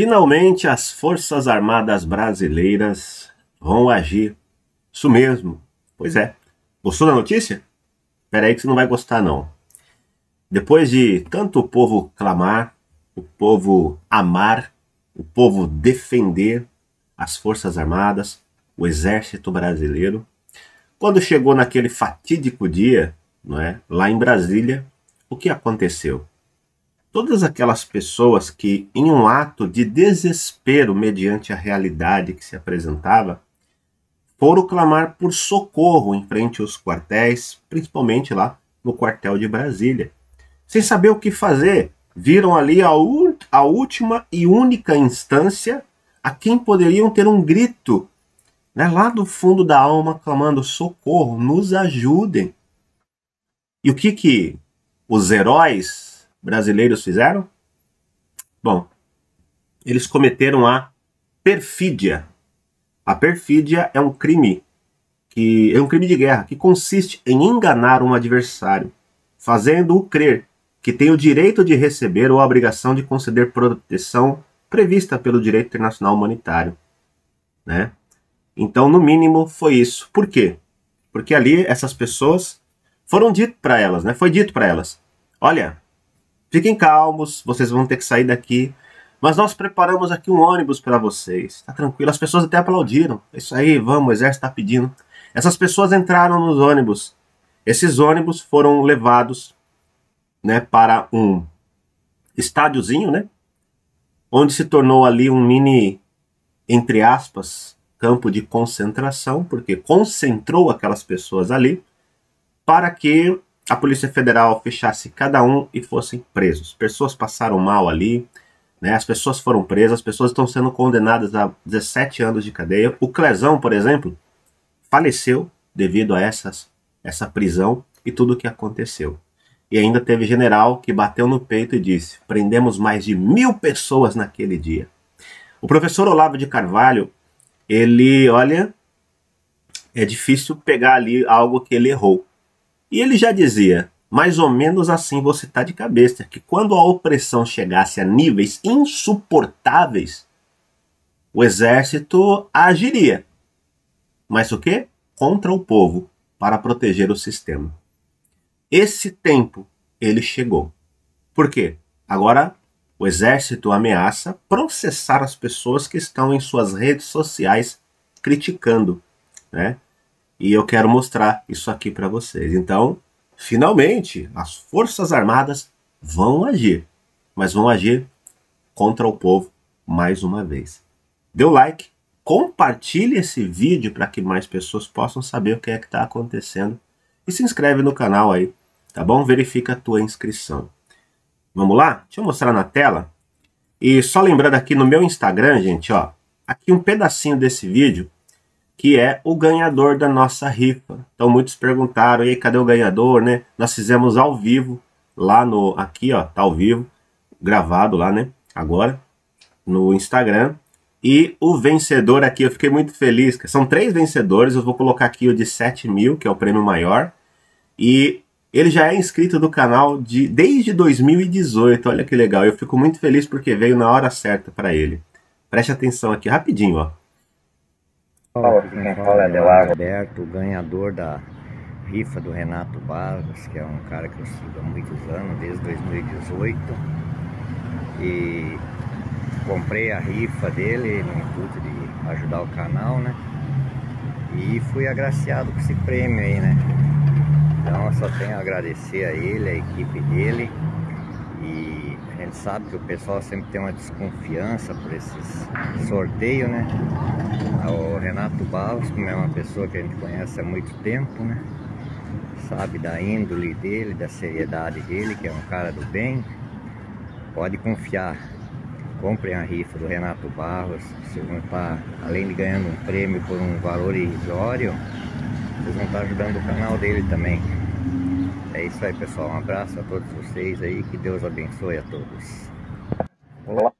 Finalmente as Forças Armadas Brasileiras vão agir. Isso mesmo. Pois é. Gostou da notícia? Espera aí que você não vai gostar não. Depois de tanto o povo clamar, o povo amar, o povo defender as Forças Armadas, o Exército Brasileiro, quando chegou naquele fatídico dia, não é, lá em Brasília, o que aconteceu? todas aquelas pessoas que, em um ato de desespero mediante a realidade que se apresentava, foram clamar por socorro em frente aos quartéis, principalmente lá no quartel de Brasília. Sem saber o que fazer, viram ali a, a última e única instância a quem poderiam ter um grito, né, lá do fundo da alma, clamando: socorro, nos ajudem. E o que, que os heróis brasileiros fizeram? Bom, eles cometeram a perfídia. A perfídia é um crime que é um crime de guerra que consiste em enganar um adversário, fazendo-o crer que tem o direito de receber ou a obrigação de conceder proteção prevista pelo direito internacional humanitário, né? Então, no mínimo, foi isso. Por quê? Porque ali essas pessoas foram dito para elas, né? Foi dito para elas: "Olha, Fiquem calmos, vocês vão ter que sair daqui. Mas nós preparamos aqui um ônibus para vocês. Tá tranquilo, as pessoas até aplaudiram. É isso aí, vamos, o exército está pedindo. Essas pessoas entraram nos ônibus. Esses ônibus foram levados né, para um estádiozinho, né? Onde se tornou ali um mini, entre aspas, campo de concentração, porque concentrou aquelas pessoas ali para que a Polícia Federal fechasse cada um e fossem presos. Pessoas passaram mal ali, né? as pessoas foram presas, as pessoas estão sendo condenadas a 17 anos de cadeia. O Clezão, por exemplo, faleceu devido a essas, essa prisão e tudo o que aconteceu. E ainda teve general que bateu no peito e disse: prendemos mais de mil pessoas naquele dia. O professor Olavo de Carvalho, ele, olha, é difícil pegar ali algo que ele errou. E ele já dizia, mais ou menos assim você tá de cabeça, que quando a opressão chegasse a níveis insuportáveis, o exército agiria. Mas o quê? Contra o povo, para proteger o sistema. Esse tempo ele chegou. Por quê? Agora o exército ameaça processar as pessoas que estão em suas redes sociais criticando, né? e eu quero mostrar isso aqui para vocês. Então, finalmente, as Forças Armadas vão agir, mas vão agir contra o povo mais uma vez. Dê um like, compartilhe esse vídeo para que mais pessoas possam saber o que é que está acontecendo e se inscreve no canal aí, tá bom? Verifica a tua inscrição. Vamos lá? Deixa eu mostrar na tela. E só lembrando aqui no meu Instagram, gente, ó, aqui um pedacinho desse vídeo que é o ganhador da nossa rifa. Então muitos perguntaram, e aí, cadê o ganhador, né? Nós fizemos ao vivo lá no aqui, ó, tá ao vivo, gravado lá, né? Agora no Instagram. E o vencedor aqui, eu fiquei muito feliz. São três vencedores. Eu vou colocar aqui o de 7 mil, que é o prêmio maior. E ele já é inscrito do canal de, desde 2018. Olha que legal. Eu fico muito feliz porque veio na hora certa para ele. Preste atenção aqui rapidinho, ó. Fala, quem fala é Roberto, ganhador da rifa do Renato Vargas, que é um cara que eu sigo há muitos anos, desde 2018. E comprei a rifa dele no intuito de ajudar o canal, né? E fui agraciado com esse prêmio aí, né? Então eu só tenho a agradecer a ele, a equipe dele e gente sabe que o pessoal sempre tem uma desconfiança por esses sorteios, né? Ah, o Renato Barros, como é uma pessoa que a gente conhece há muito tempo, né? Sabe da índole dele, da seriedade dele, que é um cara do bem. Pode confiar. Comprem a rifa do Renato Barros. Vocês vão estar, tá, além de ganhando um prêmio por um valor irrisório, vocês vão estar tá ajudando o canal dele também. É isso aí, pessoal. Um abraço a todos vocês aí. Que Deus abençoe a todos.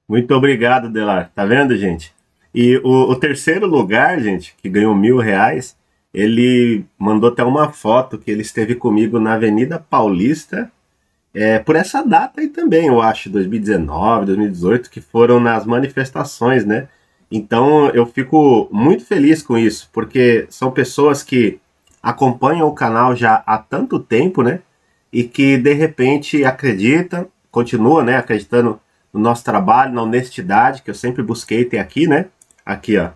Muito obrigado, Delar. Tá vendo, gente? E o, o terceiro lugar, gente, que ganhou mil reais, ele mandou até uma foto que ele esteve comigo na Avenida Paulista, é, por essa data aí também, eu acho, 2019, 2018, que foram nas manifestações, né? Então eu fico muito feliz com isso, porque são pessoas que acompanham o canal já há tanto tempo, né? e que de repente acredita, continua, né, acreditando no nosso trabalho, na honestidade que eu sempre busquei ter aqui, né? Aqui, ó.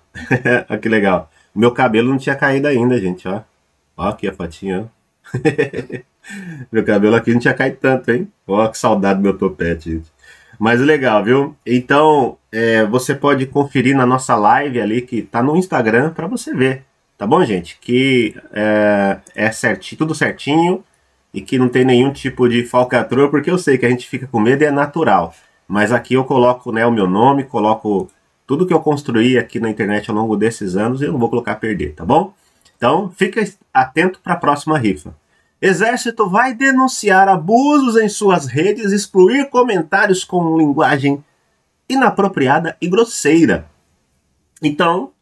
Olha que legal. meu cabelo não tinha caído ainda, gente, ó. Ó aqui a fotinha, ó. meu cabelo aqui não tinha caído tanto, hein? Ó que saudade do meu topete, gente. Mas legal, viu? Então, é, você pode conferir na nossa live ali que tá no Instagram para você ver, tá bom, gente? Que é, é certinho, tudo certinho e que não tem nenhum tipo de falcatrua, porque eu sei que a gente fica com medo e é natural. Mas aqui eu coloco né, o meu nome, coloco tudo que eu construí aqui na internet ao longo desses anos e eu não vou colocar a perder, tá bom? Então fica atento para a próxima rifa. Exército vai denunciar abusos em suas redes, excluir comentários com linguagem inapropriada e grosseira. Então,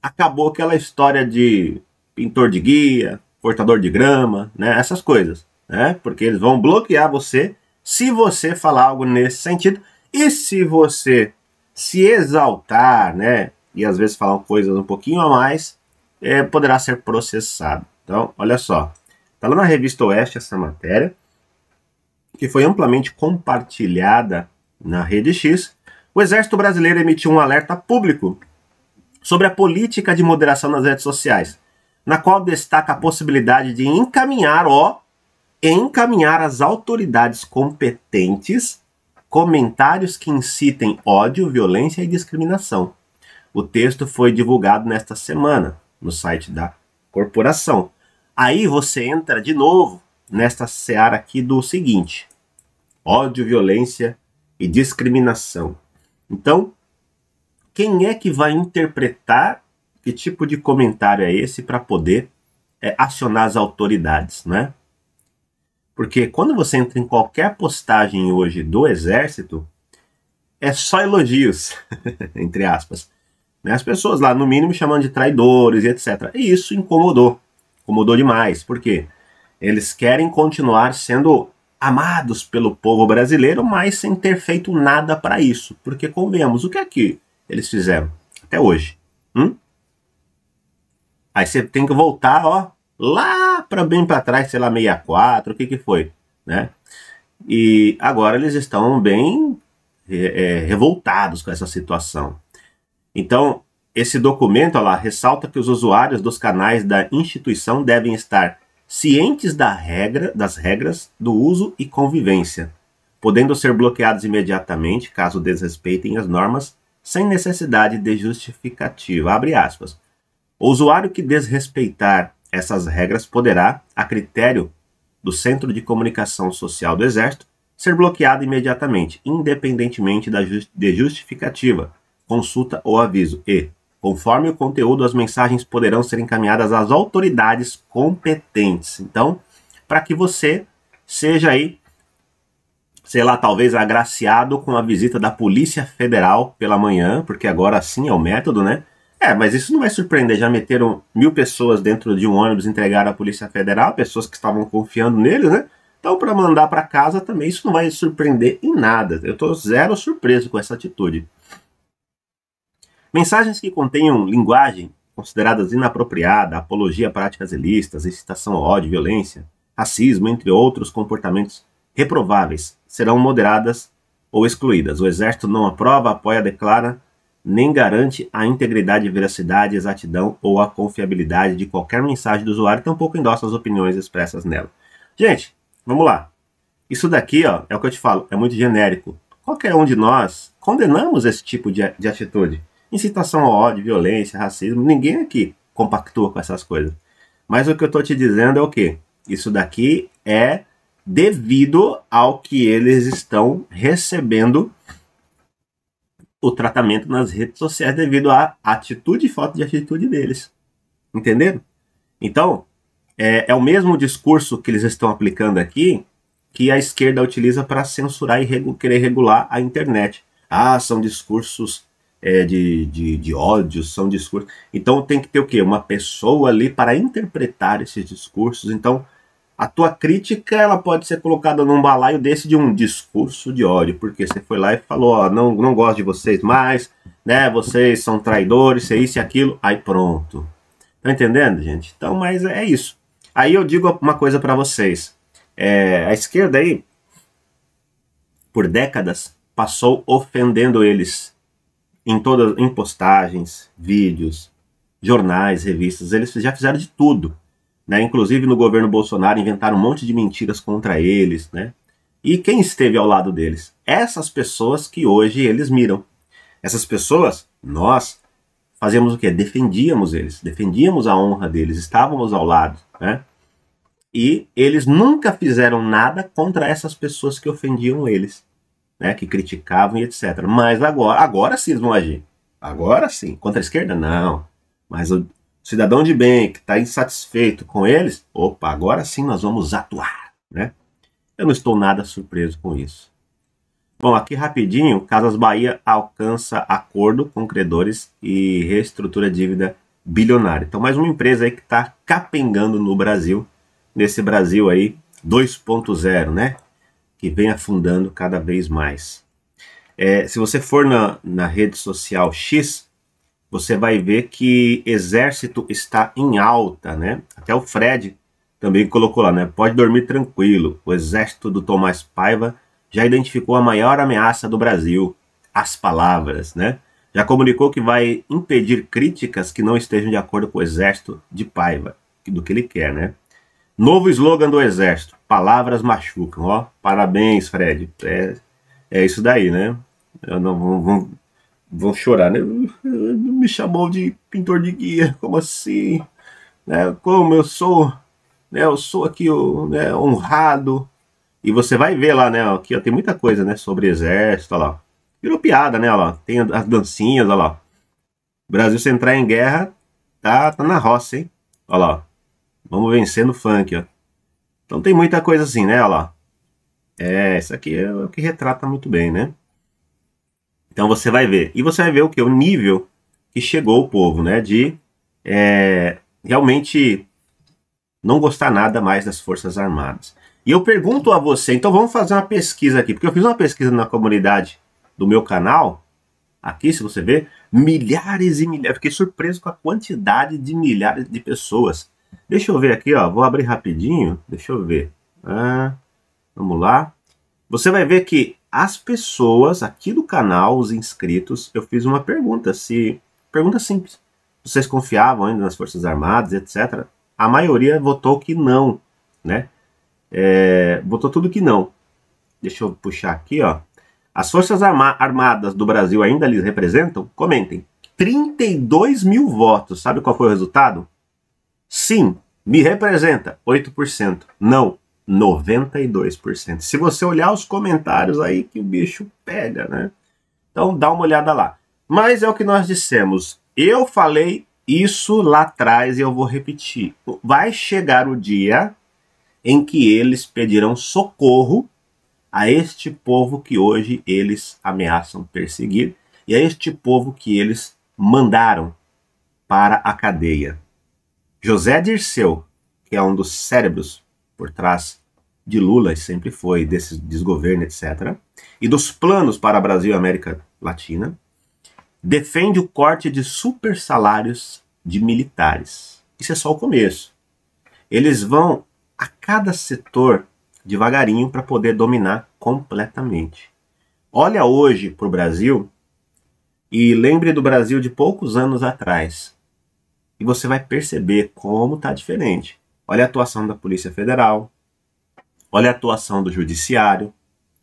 acabou aquela história de pintor de guia, cortador de grama, né? Essas coisas né? Porque eles vão bloquear você se você falar algo nesse sentido e se você se exaltar, né? E às vezes falar coisas um pouquinho a mais, é, poderá ser processado. Então, olha só, tá lá na revista Oeste essa matéria que foi amplamente compartilhada na rede X. O Exército Brasileiro emitiu um alerta público sobre a política de moderação nas redes sociais, na qual destaca a possibilidade de encaminhar, ó, encaminhar às autoridades competentes comentários que incitem ódio, violência e discriminação. O texto foi divulgado nesta semana no site da corporação. Aí você entra de novo nesta seara aqui do seguinte: ódio, violência e discriminação. Então, quem é que vai interpretar que tipo de comentário é esse para poder é, acionar as autoridades, né? Porque quando você entra em qualquer postagem hoje do Exército, é só elogios, entre aspas. Né? As pessoas lá, no mínimo, chamando de traidores e etc. E isso incomodou. Incomodou demais. Por quê? Eles querem continuar sendo amados pelo povo brasileiro, mas sem ter feito nada para isso. Porque, convenhamos, o que é que eles fizeram até hoje? Hum? Aí você tem que voltar, ó, lá para bem para trás, sei lá, 64, o que que foi, né? E agora eles estão bem é, é revoltados com essa situação. Então, esse documento lá, ressalta que os usuários dos canais da instituição devem estar cientes da regra, das regras do uso e convivência, podendo ser bloqueados imediatamente caso desrespeitem as normas sem necessidade de justificativa. Abre aspas. O usuário que desrespeitar essas regras poderá, a critério do Centro de Comunicação Social do Exército, ser bloqueada imediatamente, independentemente da just de justificativa, consulta ou aviso, e, conforme o conteúdo, as mensagens poderão ser encaminhadas às autoridades competentes. Então, para que você seja aí, sei lá, talvez agraciado com a visita da Polícia Federal pela manhã, porque agora sim é o método, né? É, mas isso não vai surpreender. Já meteram mil pessoas dentro de um ônibus, entregaram à Polícia Federal, pessoas que estavam confiando neles, né? Então, para mandar para casa também, isso não vai surpreender em nada. Eu estou zero surpreso com essa atitude. Mensagens que contenham linguagem consideradas inapropriada, apologia a práticas ilícitas, excitação ao ódio, violência, racismo, entre outros comportamentos reprováveis, serão moderadas ou excluídas. O Exército não aprova, apoia, declara nem garante a integridade, veracidade, exatidão ou a confiabilidade de qualquer mensagem do usuário, tampouco endossa as opiniões expressas nela. Gente, vamos lá. Isso daqui ó, é o que eu te falo, é muito genérico. Qualquer um de nós condenamos esse tipo de, de atitude. Incitação ao ódio, violência, racismo, ninguém aqui compactua com essas coisas. Mas o que eu estou te dizendo é o quê? Isso daqui é devido ao que eles estão recebendo o tratamento nas redes sociais devido à atitude e falta de atitude deles. Entenderam? Então, é, é o mesmo discurso que eles estão aplicando aqui que a esquerda utiliza para censurar e regu querer regular a internet. Ah, são discursos é, de, de, de ódio, são discursos. Então tem que ter o quê? Uma pessoa ali para interpretar esses discursos. Então a tua crítica ela pode ser colocada num balaio desse de um discurso de ódio, porque você foi lá e falou, ó, não, não gosto de vocês mais, né? Vocês são traidores, é isso e aquilo, aí pronto. Tá entendendo, gente? Então, mas é isso. Aí eu digo uma coisa para vocês. É, a esquerda aí, por décadas, passou ofendendo eles em todas, em postagens, vídeos, jornais, revistas. Eles já fizeram de tudo né? Inclusive no governo Bolsonaro inventaram um monte de mentiras contra eles, né? E quem esteve ao lado deles? Essas pessoas que hoje eles miram. Essas pessoas, nós fazíamos o quê? Defendíamos eles, defendíamos a honra deles, estávamos ao lado, né? E eles nunca fizeram nada contra essas pessoas que ofendiam eles, né? Que criticavam e etc. Mas agora, agora sim eles vão agir. Agora sim. Contra a esquerda, não. Mas cidadão de bem que está insatisfeito com eles, opa, agora sim nós vamos atuar, né? Eu não estou nada surpreso com isso. Bom, aqui rapidinho, Casas Bahia alcança acordo com credores e reestrutura dívida bilionária. Então, mais uma empresa aí que está capengando no Brasil, nesse Brasil aí 2.0, né? Que vem afundando cada vez mais. É, se você for na, na rede social X, você vai ver que exército está em alta, né? Até o Fred também colocou lá, né? Pode dormir tranquilo. O exército do Tomás Paiva já identificou a maior ameaça do Brasil, as palavras, né? Já comunicou que vai impedir críticas que não estejam de acordo com o exército de Paiva, do que ele quer, né? Novo slogan do exército: palavras machucam, ó. Parabéns, Fred. É, é isso daí, né? Eu não, vou vão chorar, né? Me chamou de pintor de guia, como assim? Né? Como eu sou, né? Eu sou aqui né, honrado. E você vai ver lá, né? Aqui ó, tem muita coisa, né? Sobre exército, olha lá. Virou piada, né? Olha lá. Tem as dancinhas, olha lá. O Brasil, se entrar em guerra, tá, tá na roça, hein? Olha lá. Vamos vencer no funk, ó. Então tem muita coisa assim, né? Olha lá. É, isso aqui é o que retrata muito bem, né? Então você vai ver. E você vai ver o que? O nível que chegou o povo, né? De é, realmente não gostar nada mais das Forças Armadas. E eu pergunto a você, então vamos fazer uma pesquisa aqui, porque eu fiz uma pesquisa na comunidade do meu canal, aqui se você ver, milhares e milhares, fiquei surpreso com a quantidade de milhares de pessoas. Deixa eu ver aqui, ó, vou abrir rapidinho, deixa eu ver. Ah, vamos lá. Você vai ver que as pessoas aqui do canal, os inscritos, eu fiz uma pergunta, se pergunta simples. Vocês confiavam ainda nas Forças Armadas, etc? A maioria votou que não, né? É, votou tudo que não. Deixa eu puxar aqui, ó. As Forças Arma Armadas do Brasil ainda lhes representam? Comentem. 32 mil votos. Sabe qual foi o resultado? Sim, me representa. 8%. Não, 92%. Se você olhar os comentários aí que o bicho pega, né? Então dá uma olhada lá. Mas é o que nós dissemos. Eu falei isso lá atrás e eu vou repetir. Vai chegar o dia em que eles pedirão socorro a este povo que hoje eles ameaçam perseguir e a este povo que eles mandaram para a cadeia. José Dirceu, que é um dos cérebros por trás de Lula, e sempre foi, desse desgoverno, etc., e dos planos para Brasil e América Latina, defende o corte de super salários de militares. Isso é só o começo. Eles vão a cada setor devagarinho para poder dominar completamente. Olha hoje para o Brasil e lembre do Brasil de poucos anos atrás. E você vai perceber como está diferente olha a atuação da Polícia Federal, olha a atuação do Judiciário,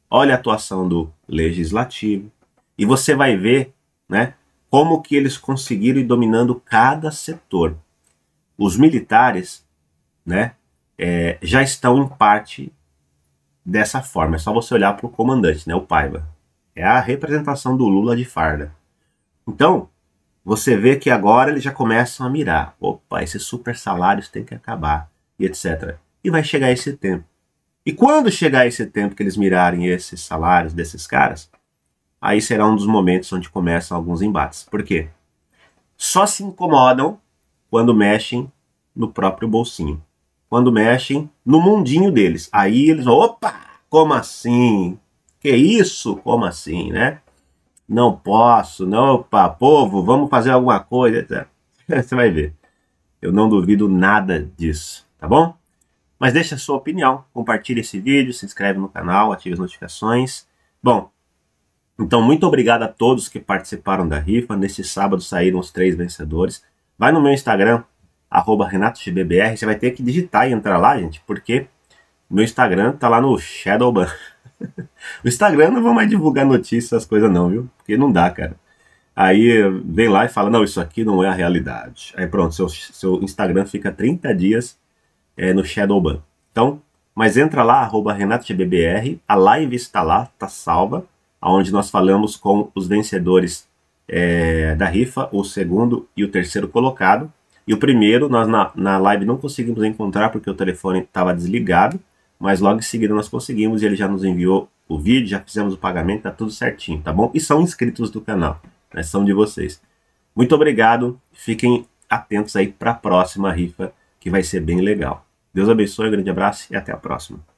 olha a atuação do Legislativo, e você vai ver né, como que eles conseguiram ir dominando cada setor. Os militares né, é, já estão em parte dessa forma, é só você olhar para o comandante, né, o Paiva. É a representação do Lula de farda. Então, você vê que agora eles já começam a mirar. Opa, esses super salários têm que acabar e etc. E vai chegar esse tempo. E quando chegar esse tempo que eles mirarem esses salários desses caras, aí será um dos momentos onde começam alguns embates. Por quê? Só se incomodam quando mexem no próprio bolsinho. Quando mexem no mundinho deles. Aí eles, opa, como assim? Que isso? Como assim, né? Não posso, não, opa, povo, vamos fazer alguma coisa. Você vai ver. Eu não duvido nada disso tá bom? Mas deixe a sua opinião, compartilhe esse vídeo, se inscreve no canal, ative as notificações. Bom, então muito obrigado a todos que participaram da rifa. Neste sábado saíram os três vencedores. Vai no meu Instagram, arroba você vai ter que digitar e entrar lá, gente, porque meu Instagram tá lá no Shadowban. o Instagram não vou mais divulgar notícias, as coisas não, viu? Porque não dá, cara. Aí vem lá e fala, não, isso aqui não é a realidade. Aí pronto, seu, seu Instagram fica 30 dias é, no Shadowban. Então, mas entra lá, arroba RenatoGBBR, a live está lá, está salva, onde nós falamos com os vencedores é, da rifa, o segundo e o terceiro colocado. E o primeiro, nós na, na live não conseguimos encontrar porque o telefone estava desligado, mas logo em seguida nós conseguimos e ele já nos enviou o vídeo, já fizemos o pagamento, tá tudo certinho, tá bom? E são inscritos do canal, né? são de vocês. Muito obrigado, fiquem atentos aí para a próxima rifa, que vai ser bem legal. Deus abençoe, um grande abraço e até a próxima.